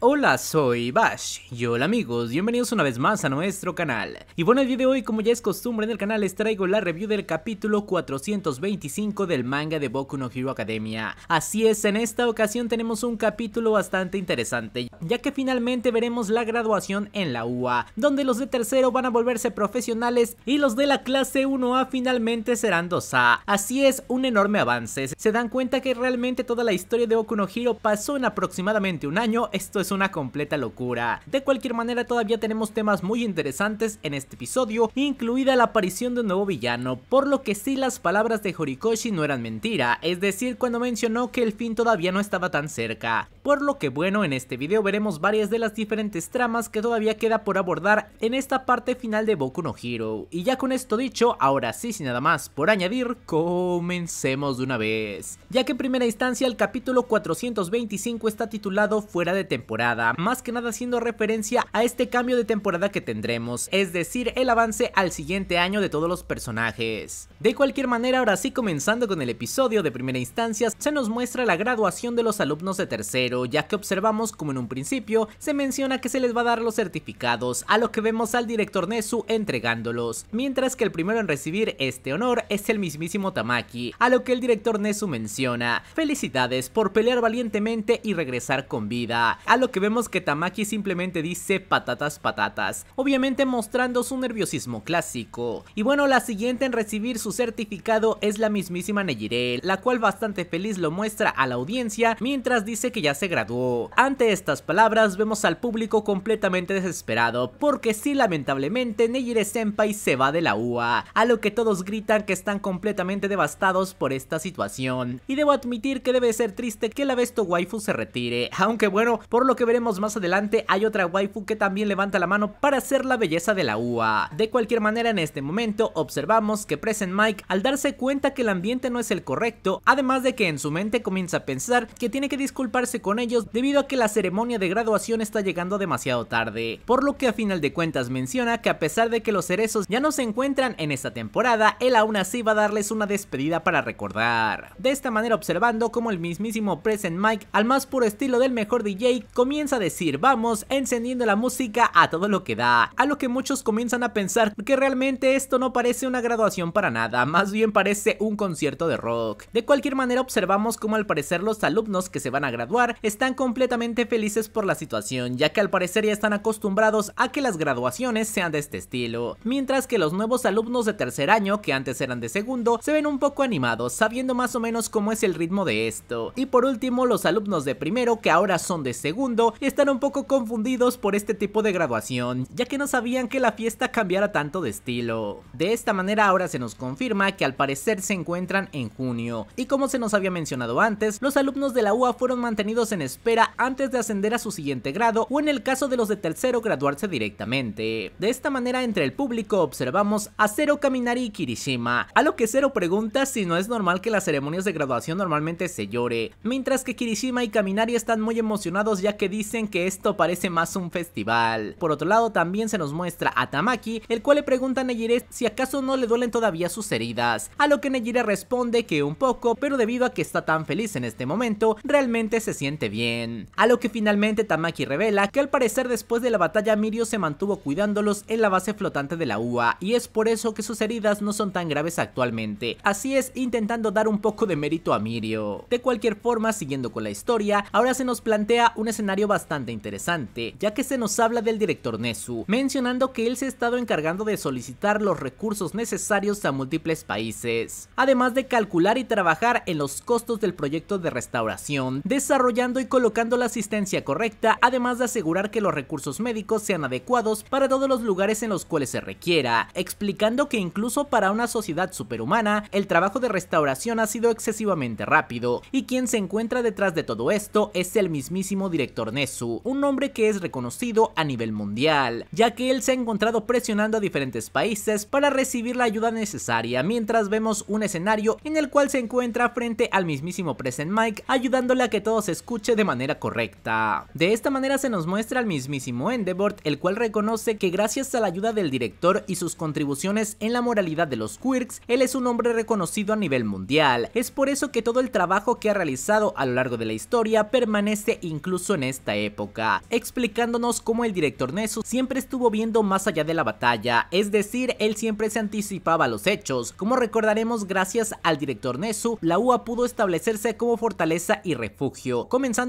Hola, soy Bash y hola amigos, bienvenidos una vez más a nuestro canal. Y bueno, el día de hoy, como ya es costumbre en el canal, les traigo la review del capítulo 425 del manga de Boku no Hero Academia. Así es, en esta ocasión tenemos un capítulo bastante interesante, ya que finalmente veremos la graduación en la UA, donde los de tercero van a volverse profesionales y los de la clase 1A finalmente serán 2A. Así es, un enorme avance. Se dan cuenta que realmente toda la historia de Boku no Hero pasó en aproximadamente un año, esto es una completa locura. De cualquier manera todavía tenemos temas muy interesantes en este episodio, incluida la aparición de un nuevo villano, por lo que sí las palabras de Horikoshi no eran mentira, es decir cuando mencionó que el fin todavía no estaba tan cerca por lo que bueno, en este video veremos varias de las diferentes tramas que todavía queda por abordar en esta parte final de Boku no Hero. Y ya con esto dicho, ahora sí, sin nada más por añadir, comencemos de una vez. Ya que en primera instancia el capítulo 425 está titulado Fuera de temporada, más que nada haciendo referencia a este cambio de temporada que tendremos, es decir, el avance al siguiente año de todos los personajes. De cualquier manera, ahora sí comenzando con el episodio de primera instancia, se nos muestra la graduación de los alumnos de tercero ya que observamos como en un principio se menciona que se les va a dar los certificados, a lo que vemos al director Nesu entregándolos, mientras que el primero en recibir este honor es el mismísimo Tamaki, a lo que el director Nesu menciona, felicidades por pelear valientemente y regresar con vida, a lo que vemos que Tamaki simplemente dice patatas patatas, obviamente mostrando su nerviosismo clásico. Y bueno, la siguiente en recibir su certificado es la mismísima Nejirel, la cual bastante feliz lo muestra a la audiencia mientras dice que ya se graduó. Ante estas palabras vemos al público completamente desesperado porque sí lamentablemente Nejire Senpai se va de la UA, a lo que todos gritan que están completamente devastados por esta situación. Y debo admitir que debe ser triste que la Besto Waifu se retire, aunque bueno, por lo que veremos más adelante hay otra waifu que también levanta la mano para hacer la belleza de la UA. De cualquier manera en este momento observamos que Present Mike al darse cuenta que el ambiente no es el correcto, además de que en su mente comienza a pensar que tiene que disculparse con con ellos debido a que la ceremonia de graduación está llegando demasiado tarde, por lo que a final de cuentas menciona que a pesar de que los cerezos ya no se encuentran en esta temporada, él aún así va a darles una despedida para recordar. De esta manera observando como el mismísimo Present Mike al más puro estilo del mejor DJ comienza a decir vamos encendiendo la música a todo lo que da, a lo que muchos comienzan a pensar que realmente esto no parece una graduación para nada, más bien parece un concierto de rock. De cualquier manera observamos como al parecer los alumnos que se van a graduar están completamente felices por la situación, ya que al parecer ya están acostumbrados a que las graduaciones sean de este estilo, mientras que los nuevos alumnos de tercer año, que antes eran de segundo, se ven un poco animados, sabiendo más o menos cómo es el ritmo de esto. Y por último, los alumnos de primero, que ahora son de segundo, están un poco confundidos por este tipo de graduación, ya que no sabían que la fiesta cambiara tanto de estilo. De esta manera ahora se nos confirma que al parecer se encuentran en junio, y como se nos había mencionado antes, los alumnos de la UA fueron mantenidos en espera antes de ascender a su siguiente grado o en el caso de los de tercero graduarse directamente. De esta manera entre el público observamos a Zero Kaminari y Kirishima, a lo que Zero pregunta si no es normal que las ceremonias de graduación normalmente se llore, mientras que Kirishima y Kaminari están muy emocionados ya que dicen que esto parece más un festival. Por otro lado también se nos muestra a Tamaki, el cual le pregunta a Nejire si acaso no le duelen todavía sus heridas, a lo que Nejire responde que un poco, pero debido a que está tan feliz en este momento, realmente se siente bien. A lo que finalmente Tamaki revela que al parecer después de la batalla Mirio se mantuvo cuidándolos en la base flotante de la UA y es por eso que sus heridas no son tan graves actualmente, así es intentando dar un poco de mérito a Mirio. De cualquier forma, siguiendo con la historia, ahora se nos plantea un escenario bastante interesante, ya que se nos habla del director Nesu, mencionando que él se ha estado encargando de solicitar los recursos necesarios a múltiples países, además de calcular y trabajar en los costos del proyecto de restauración, desarrollando y colocando la asistencia correcta, además de asegurar que los recursos médicos sean adecuados para todos los lugares en los cuales se requiera, explicando que incluso para una sociedad superhumana, el trabajo de restauración ha sido excesivamente rápido, y quien se encuentra detrás de todo esto es el mismísimo director Nesu, un nombre que es reconocido a nivel mundial, ya que él se ha encontrado presionando a diferentes países para recibir la ayuda necesaria, mientras vemos un escenario en el cual se encuentra frente al mismísimo Present Mike, ayudándole a que todos escuchen de manera correcta. De esta manera se nos muestra al mismísimo Endeavor, el cual reconoce que gracias a la ayuda del director y sus contribuciones en la moralidad de los quirks, él es un hombre reconocido a nivel mundial. Es por eso que todo el trabajo que ha realizado a lo largo de la historia permanece incluso en esta época, explicándonos cómo el director Nessu siempre estuvo viendo más allá de la batalla, es decir, él siempre se anticipaba a los hechos. Como recordaremos, gracias al director Nessu, la UA pudo establecerse como fortaleza y refugio,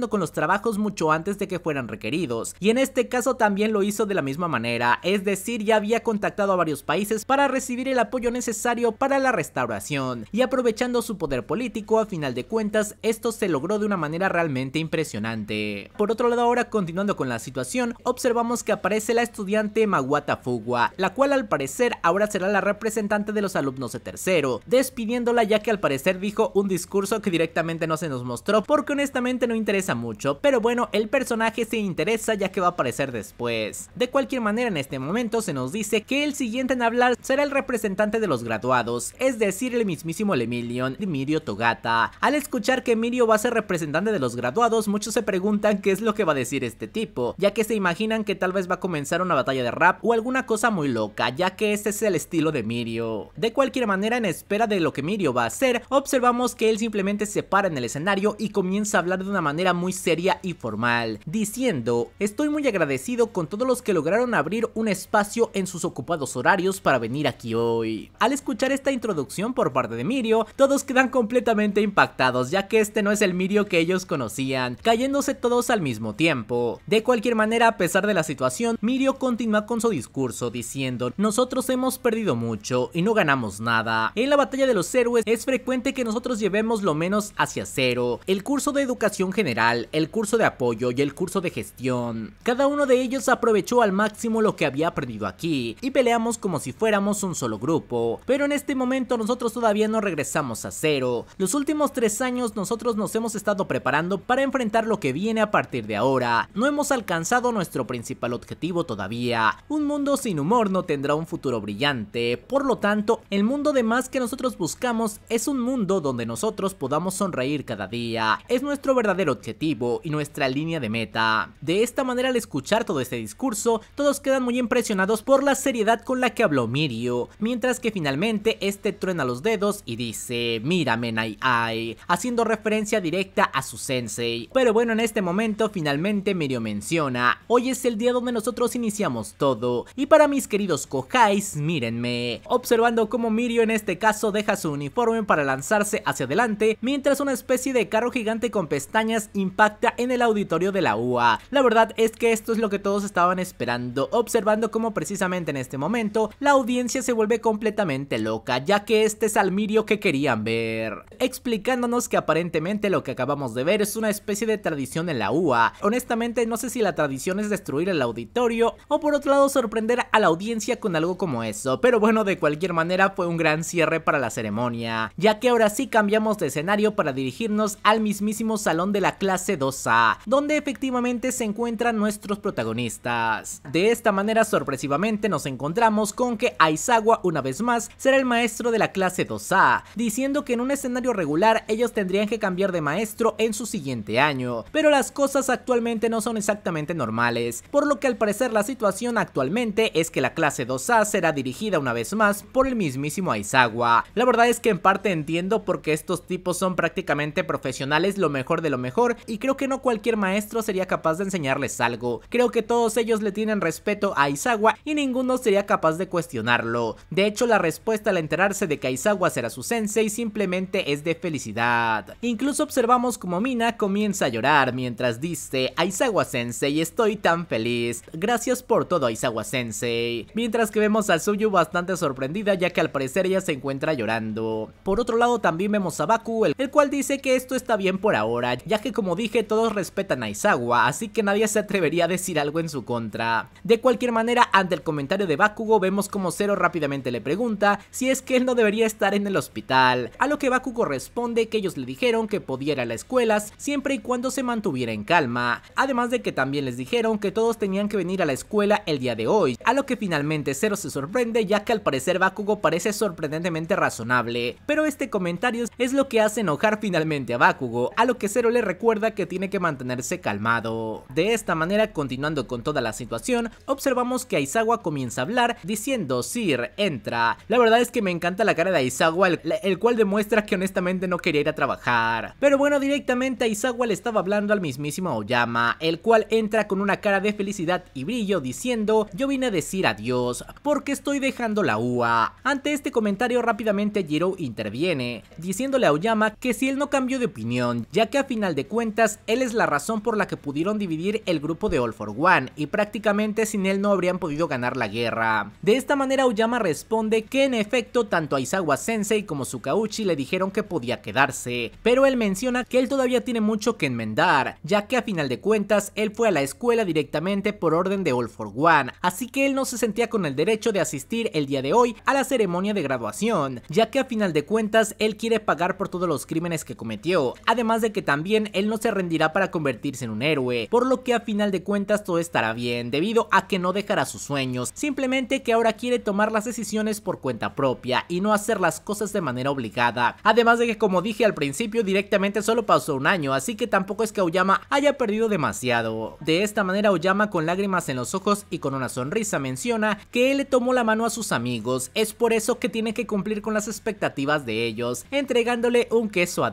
con los trabajos mucho antes de que fueran requeridos, y en este caso también lo hizo de la misma manera, es decir, ya había contactado a varios países para recibir el apoyo necesario para la restauración, y aprovechando su poder político, a final de cuentas, esto se logró de una manera realmente impresionante. Por otro lado, ahora continuando con la situación, observamos que aparece la estudiante Maguata Fugua, la cual al parecer ahora será la representante de los alumnos de tercero, despidiéndola ya que al parecer dijo un discurso que directamente no se nos mostró porque honestamente no interesa mucho, pero bueno, el personaje se interesa ya que va a aparecer después. De cualquier manera, en este momento se nos dice que el siguiente en hablar será el representante de los graduados, es decir, el mismísimo Lemillion, Mirio Togata. Al escuchar que Mirio va a ser representante de los graduados, muchos se preguntan qué es lo que va a decir este tipo, ya que se imaginan que tal vez va a comenzar una batalla de rap o alguna cosa muy loca, ya que ese es el estilo de Mirio. De cualquier manera, en espera de lo que Mirio va a hacer, observamos que él simplemente se para en el escenario y comienza a hablar de una manera manera muy seria y formal, diciendo, estoy muy agradecido con todos los que lograron abrir un espacio en sus ocupados horarios para venir aquí hoy. Al escuchar esta introducción por parte de Mirio, todos quedan completamente impactados ya que este no es el Mirio que ellos conocían, cayéndose todos al mismo tiempo. De cualquier manera, a pesar de la situación, Mirio continúa con su discurso diciendo, nosotros hemos perdido mucho y no ganamos nada. En la batalla de los héroes es frecuente que nosotros llevemos lo menos hacia cero. El curso de educación general, el curso de apoyo y el curso de gestión. Cada uno de ellos aprovechó al máximo lo que había aprendido aquí y peleamos como si fuéramos un solo grupo. Pero en este momento nosotros todavía no regresamos a cero. Los últimos tres años nosotros nos hemos estado preparando para enfrentar lo que viene a partir de ahora. No hemos alcanzado nuestro principal objetivo todavía. Un mundo sin humor no tendrá un futuro brillante. Por lo tanto, el mundo de más que nosotros buscamos es un mundo donde nosotros podamos sonreír cada día. Es nuestro verdadero objetivo y nuestra línea de meta. De esta manera al escuchar todo este discurso, todos quedan muy impresionados por la seriedad con la que habló Mirio, mientras que finalmente este truena los dedos y dice, mírame Nai Ai, haciendo referencia directa a su sensei. Pero bueno, en este momento finalmente Mirio menciona, hoy es el día donde nosotros iniciamos todo, y para mis queridos Kohais, mírenme. Observando cómo Mirio en este caso deja su uniforme para lanzarse hacia adelante, mientras una especie de carro gigante con pestañas impacta en el auditorio de la UA. La verdad es que esto es lo que todos estaban esperando, observando cómo precisamente en este momento la audiencia se vuelve completamente loca, ya que este es Almirio que querían ver. Explicándonos que aparentemente lo que acabamos de ver es una especie de tradición en la UA. Honestamente no sé si la tradición es destruir el auditorio o por otro lado sorprender a la audiencia con algo como eso, pero bueno de cualquier manera fue un gran cierre para la ceremonia, ya que ahora sí cambiamos de escenario para dirigirnos al mismísimo salón de la clase 2A, donde efectivamente se encuentran nuestros protagonistas. De esta manera sorpresivamente nos encontramos con que Aizawa una vez más será el maestro de la clase 2A, diciendo que en un escenario regular ellos tendrían que cambiar de maestro en su siguiente año, pero las cosas actualmente no son exactamente normales, por lo que al parecer la situación actualmente es que la clase 2A será dirigida una vez más por el mismísimo Aizawa. La verdad es que en parte entiendo porque estos tipos son prácticamente profesionales lo mejor de lo mejor y creo que no cualquier maestro sería capaz de enseñarles algo. Creo que todos ellos le tienen respeto a Aizawa y ninguno sería capaz de cuestionarlo. De hecho, la respuesta al enterarse de que Aizawa será su sensei simplemente es de felicidad. Incluso observamos como Mina comienza a llorar mientras dice, Aizawa sensei, estoy tan feliz. Gracias por todo Aizawa sensei. Mientras que vemos a Suyu bastante sorprendida ya que al parecer ella se encuentra llorando. Por otro lado también vemos a Baku, el cual dice que esto está bien por ahora, ya que como dije todos respetan a Isawa, así que nadie se atrevería a decir algo en su contra. De cualquier manera, ante el comentario de Bakugo vemos como Zero rápidamente le pregunta si es que él no debería estar en el hospital, a lo que Bakugo responde que ellos le dijeron que pudiera ir a las escuelas siempre y cuando se mantuviera en calma, además de que también les dijeron que todos tenían que venir a la escuela el día de hoy, a lo que finalmente Zero se sorprende ya que al parecer Bakugo parece sorprendentemente razonable, pero este comentario es lo que hace enojar finalmente a Bakugo, a lo que Zero le recuerda que tiene que mantenerse calmado. De esta manera, continuando con toda la situación, observamos que Aizawa comienza a hablar diciendo Sir, entra. La verdad es que me encanta la cara de Aizawa, el, cual demuestra que honestamente no quería ir a trabajar. Pero bueno, directamente Aizawa le estaba hablando al mismísimo Oyama, el cual entra con una cara de felicidad y brillo diciendo yo vine a decir adiós porque estoy dejando la UA. Ante este comentario rápidamente Jiro interviene diciéndole a Oyama que si él no cambió de opinión ya que a final de de cuentas, él es la razón por la que pudieron dividir el grupo de All for One y prácticamente sin él no habrían podido ganar la guerra. De esta manera Uyama responde que en efecto tanto a Aizawa Sensei como Sukauchi le dijeron que podía quedarse, pero él menciona que él todavía tiene mucho que enmendar, ya que a final de cuentas él fue a la escuela directamente por orden de All for One, así que él no se sentía con el derecho de asistir el día de hoy a la ceremonia de graduación, ya que a final de cuentas él quiere pagar por todos los crímenes que cometió, además de que también él no se rendirá para convertirse en un héroe, por lo que a final de cuentas todo estará bien, debido a que no dejará sus sueños, simplemente que ahora quiere tomar las decisiones por cuenta propia y no hacer las cosas de manera obligada. Además de que como dije al principio directamente solo pasó un año, así que tampoco es que Aoyama haya perdido demasiado. De esta manera Aoyama con lágrimas en los ojos y con una sonrisa menciona que él le tomó la mano a sus amigos, es por eso que tiene que cumplir con las expectativas de ellos, entregándole un queso a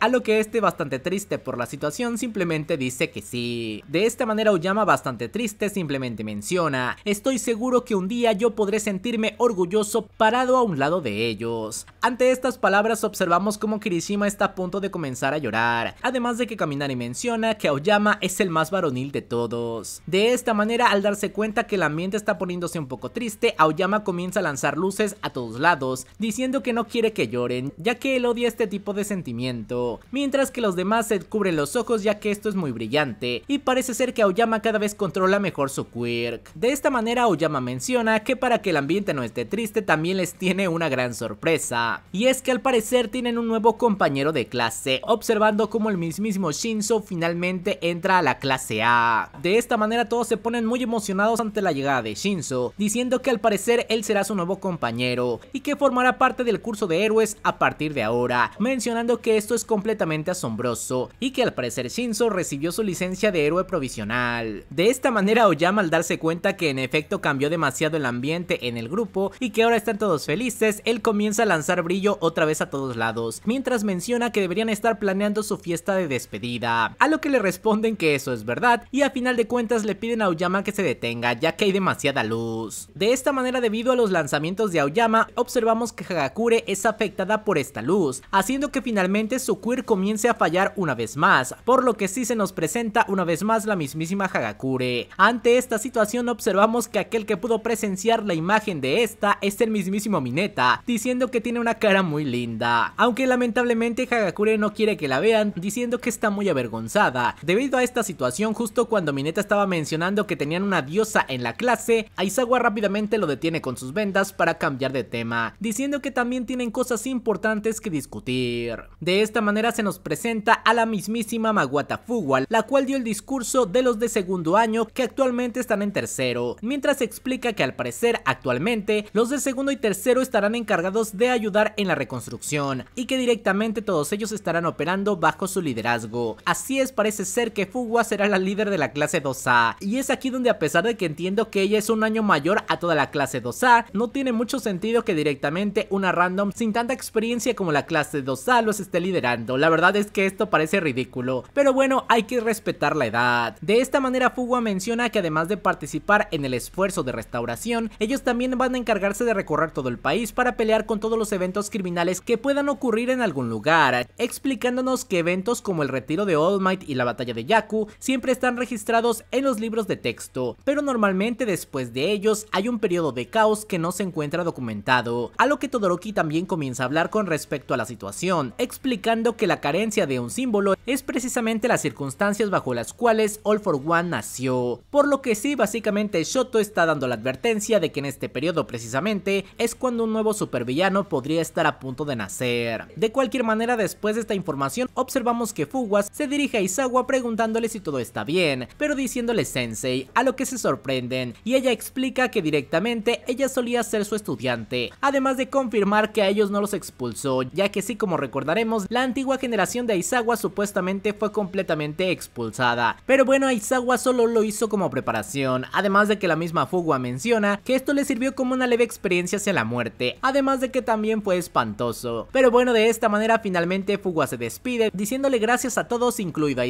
a lo que este bastante triste por la situación, simplemente dice que sí. De esta manera Aoyama bastante triste simplemente menciona, estoy seguro que un día yo podré sentirme orgulloso parado a un lado de ellos. Ante estas palabras observamos como Kirishima está a punto de comenzar a llorar, además de que Kaminari menciona que Aoyama es el más varonil de todos. De esta manera al darse cuenta que el ambiente está poniéndose un poco triste, Aoyama comienza a lanzar luces a todos lados, diciendo que no quiere que lloren, ya que él odia este tipo de sentimiento, mientras que los demás se cubre los ojos ya que esto es muy brillante y parece ser que Aoyama cada vez controla mejor su quirk. De esta manera Aoyama menciona que para que el ambiente no esté triste también les tiene una gran sorpresa. Y es que al parecer tienen un nuevo compañero de clase, observando como el mismísimo Shinzo finalmente entra a la clase A. De esta manera todos se ponen muy emocionados ante la llegada de Shinzo, diciendo que al parecer él será su nuevo compañero y que formará parte del curso de héroes a partir de ahora, mencionando que esto es completamente asombroso y que al parecer Shinzo recibió su licencia de héroe provisional. De esta manera Oyama al darse cuenta que en efecto cambió demasiado el ambiente en el grupo y que ahora están todos felices, él comienza a lanzar brillo otra vez a todos lados, mientras menciona que deberían estar planeando su fiesta de despedida, a lo que le responden que eso es verdad y a final de cuentas le piden a Oyama que se detenga ya que hay demasiada luz. De esta manera debido a los lanzamientos de Aoyama observamos que Hagakure es afectada por esta luz, haciendo que finalmente su queer comience a fallar una vez más, por lo que sí se nos presenta una vez más la mismísima Hagakure. Ante esta situación observamos que aquel que pudo presenciar la imagen de esta es el mismísimo Mineta, diciendo que tiene una cara muy linda, aunque lamentablemente Hagakure no quiere que la vean, diciendo que está muy avergonzada. Debido a esta situación, justo cuando Mineta estaba mencionando que tenían una diosa en la clase, Aizawa rápidamente lo detiene con sus vendas para cambiar de tema, diciendo que también tienen cosas importantes que discutir. De esta manera se nos presenta a la mismísima Maguata Fugual, la cual dio el discurso de los de segundo año que actualmente están en tercero, mientras explica que al parecer actualmente los de segundo y tercero estarán encargados de ayudar en la reconstrucción y que directamente todos ellos estarán operando bajo su liderazgo. Así es, parece ser que Fugua será la líder de la clase 2A y es aquí donde a pesar de que entiendo que ella es un año mayor a toda la clase 2A, no tiene mucho sentido que directamente una random sin tanta experiencia como la clase 2A los esté liderando. La verdad es que esto parece ridículo, pero bueno, hay que respetar la edad. De esta manera Fugua menciona que además de participar en el esfuerzo de restauración, ellos también van a encargarse de recorrer todo el país para pelear con todos los eventos criminales que puedan ocurrir en algún lugar, explicándonos que eventos como el retiro de All Might y la batalla de Yaku siempre están registrados en los libros de texto, pero normalmente después de ellos hay un periodo de caos que no se encuentra documentado, a lo que Todoroki también comienza a hablar con respecto a la situación, explicando que la carencia de un símbolo es precisamente las circunstancias bajo las cuales All for One nació, por lo que sí básicamente Shoto está dando la advertencia de que en este periodo precisamente es cuando un nuevo supervillano podría estar a punto de nacer. De cualquier manera después de esta información observamos que Fuguas se dirige a Isawa preguntándole si todo está bien, pero diciéndole sensei, a lo que se sorprenden y ella explica que directamente ella solía ser su estudiante, además de confirmar que a ellos no los expulsó, ya que sí como recordaremos la antigua generación de Aizawa supuestamente fue completamente expulsada. Pero bueno, Aizawa solo lo hizo como preparación, además de que la misma Fugua menciona que esto le sirvió como una leve experiencia hacia la muerte, además de que también fue espantoso. Pero bueno, de esta manera finalmente Fugua se despide, diciéndole gracias a todos incluido a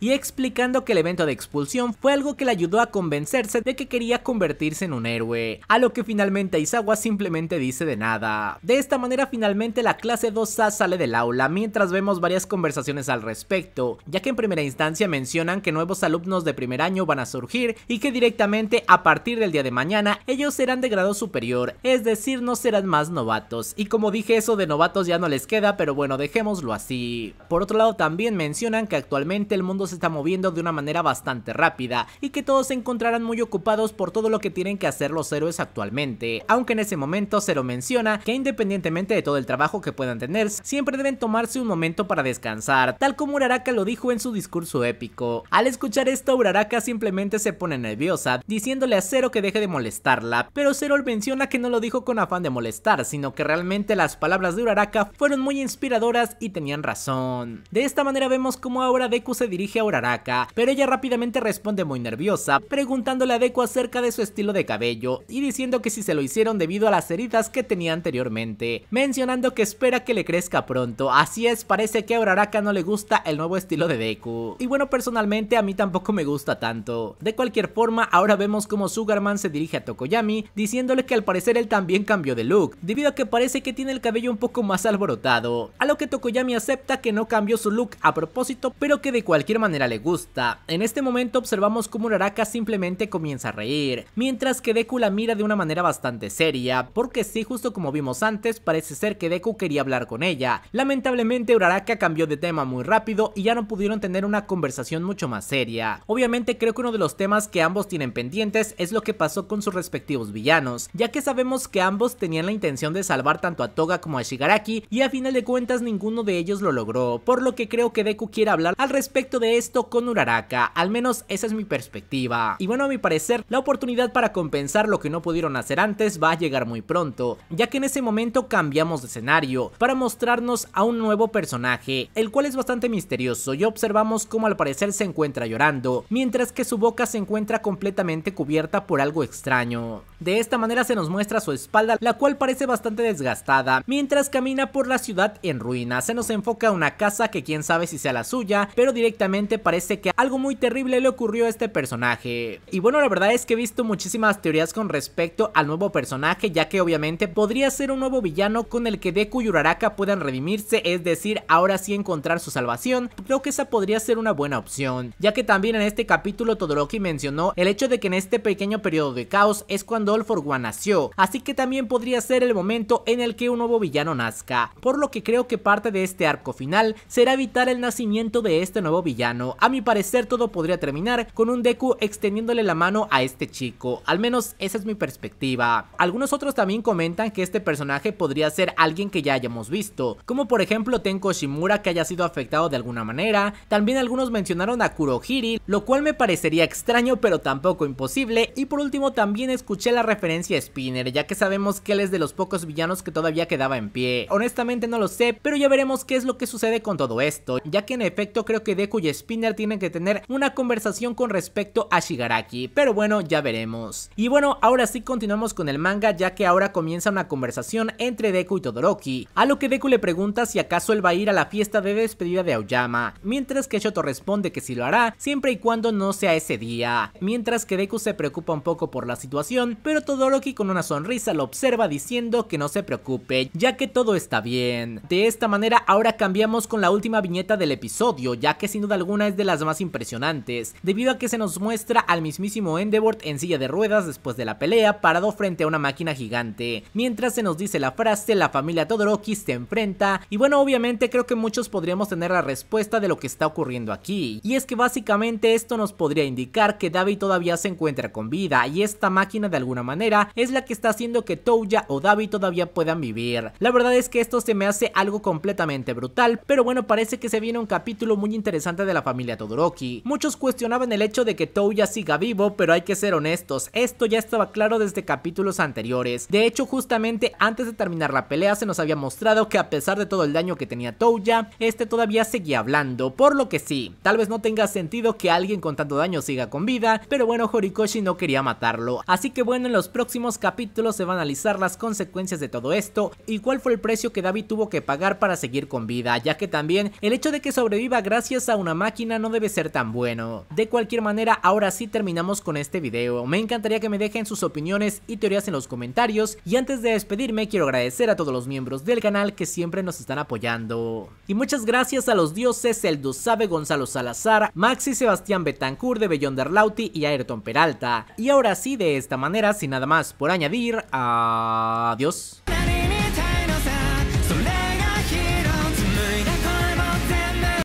y explicando que el evento de expulsión fue algo que le ayudó a convencerse de que quería convertirse en un héroe, a lo que finalmente Aizawa simplemente dice de nada. De esta manera finalmente la clase 2A sale del aula mientras vemos varias conversaciones al respecto, ya que en primera instancia mencionan que nuevos alumnos de primer año van a surgir y que directamente a partir del día de mañana ellos serán de grado superior, es decir, no serán más novatos. Y como dije, eso de novatos ya no les queda, pero bueno, dejémoslo así. Por otro lado, también mencionan que actualmente el mundo se está moviendo de una manera bastante rápida y que todos se encontrarán muy ocupados por todo lo que tienen que hacer los héroes actualmente, aunque en ese momento se lo menciona que independientemente de todo el trabajo que puedan tener, siempre deben tomarse un momento para descansar, tal como Uraraka lo dijo en su discurso épico. Al escuchar esto, Uraraka simplemente se pone nerviosa, diciéndole a Zero que deje de molestarla, pero Zero menciona que no lo dijo con afán de molestar, sino que realmente las palabras de Uraraka fueron muy inspiradoras y tenían razón. De esta manera vemos cómo ahora Deku se dirige a Uraraka, pero ella rápidamente responde muy nerviosa, preguntándole a Deku acerca de su estilo de cabello y diciendo que si se lo hicieron debido a las heridas que tenía anteriormente, mencionando que espera que le crezca pronto, así es, parece que a Uraraka no le gusta gusta el nuevo estilo de Deku. Y bueno, personalmente a mí tampoco me gusta tanto. De cualquier forma, ahora vemos como Sugarman se dirige a Tokoyami, diciéndole que al parecer él también cambió de look, debido a que parece que tiene el cabello un poco más alborotado. A lo que Tokoyami acepta que no cambió su look a propósito, pero que de cualquier manera le gusta. En este momento observamos cómo Uraraka simplemente comienza a reír, mientras que Deku la mira de una manera bastante seria, porque sí, justo como vimos antes, parece ser que Deku quería hablar con ella. Lamentablemente Uraraka cambió de tema muy rápido y ya no pudieron tener una conversación mucho más seria. Obviamente creo que uno de los temas que ambos tienen pendientes es lo que pasó con sus respectivos villanos, ya que sabemos que ambos tenían la intención de salvar tanto a Toga como a Shigaraki y a final de cuentas ninguno de ellos lo logró, por lo que creo que Deku quiere hablar al respecto de esto con Uraraka, al menos esa es mi perspectiva. Y bueno, a mi parecer, la oportunidad para compensar lo que no pudieron hacer antes va a llegar muy pronto, ya que en ese momento cambiamos de escenario para mostrarnos a un nuevo personaje, el cual es bastante misterioso y observamos cómo al parecer se encuentra llorando, mientras que su boca se encuentra completamente cubierta por algo extraño. De esta manera se nos muestra su espalda, la cual parece bastante desgastada, mientras camina por la ciudad en ruinas. Se nos enfoca una casa que quién sabe si sea la suya, pero directamente parece que algo muy terrible le ocurrió a este personaje. Y bueno, la verdad es que he visto muchísimas teorías con respecto al nuevo personaje, ya que obviamente podría ser un nuevo villano con el que Deku y Uraraka puedan redimirse, es decir, ahora sí encontrar su salvación, creo que esa podría ser una buena opción, ya que también en este capítulo Todoroki mencionó el hecho de que en este pequeño periodo de caos es cuando All for One nació, así que también podría ser el momento en el que un nuevo villano nazca, por lo que creo que parte de este arco final será evitar el nacimiento de este nuevo villano. A mi parecer todo podría terminar con un Deku extendiéndole la mano a este chico, al menos esa es mi perspectiva. Algunos otros también comentan que este personaje podría ser alguien que ya hayamos visto, como por ejemplo Tenko Shimura que haya sido afectado de alguna manera. También algunos mencionaron a Kurohiri, lo cual me parecería extraño pero tampoco imposible. Y por último también escuché la referencia a Spinner, ya que sabemos que él es de los pocos villanos que todavía quedaba en pie. Honestamente no lo sé, pero ya veremos qué es lo que sucede con todo esto, ya que en efecto creo que Deku y Spinner tienen que tener una conversación con respecto a Shigaraki, pero bueno, ya veremos. Y bueno, ahora sí continuamos con el manga, ya que ahora comienza una conversación entre Deku y Todoroki, a lo que Deku le pregunta si acaso él va a ir a la fiesta de despedida de Aoyama, mientras que Shoto responde que sí lo hará, siempre y cuando no sea ese día, mientras que Deku se preocupa un poco por la situación, pero Todoroki con una sonrisa lo observa diciendo que no se preocupe, ya que todo está bien. De esta manera ahora cambiamos con la última viñeta del episodio, ya que sin duda alguna es de las más impresionantes, debido a que se nos muestra al mismísimo Endeavor en silla de ruedas después de la pelea, parado frente a una máquina gigante, mientras se nos dice la frase la familia Todoroki se enfrenta, y bueno obviamente creo que muchos podríamos tener la respuesta de lo que está ocurriendo aquí. Y es que básicamente esto nos podría indicar que David todavía se encuentra con vida y esta máquina de alguna manera es la que está haciendo que Touya o David todavía puedan vivir. La verdad es que esto se me hace algo completamente brutal, pero bueno parece que se viene un capítulo muy interesante de la familia Todoroki. Muchos cuestionaban el hecho de que Toya siga vivo, pero hay que ser honestos, esto ya estaba claro desde capítulos anteriores. De hecho justamente antes de terminar la pelea se nos había mostrado que a pesar de todo el daño que tenía Touya, este todavía seguía hablando, por lo que sí, tal vez no tenga sentido que alguien con tanto daño siga con vida, pero bueno, Horikoshi no quería matarlo. Así que bueno, en los próximos capítulos se van a analizar las consecuencias de todo esto y cuál fue el precio que David tuvo que pagar para seguir con vida, ya que también el hecho de que sobreviva gracias a una máquina no debe ser tan bueno. De cualquier manera, ahora sí terminamos con este video. Me encantaría que me dejen sus opiniones y teorías en los comentarios y antes de despedirme quiero agradecer a todos los miembros del canal que siempre nos están apoyando. Y muchas gracias a los dioses, el Sabe, Gonzalo Salazar, Maxi Sebastián Betancourt de Derlauti y Ayrton Peralta. Y ahora sí, de esta manera, sin nada más por añadir, adiós.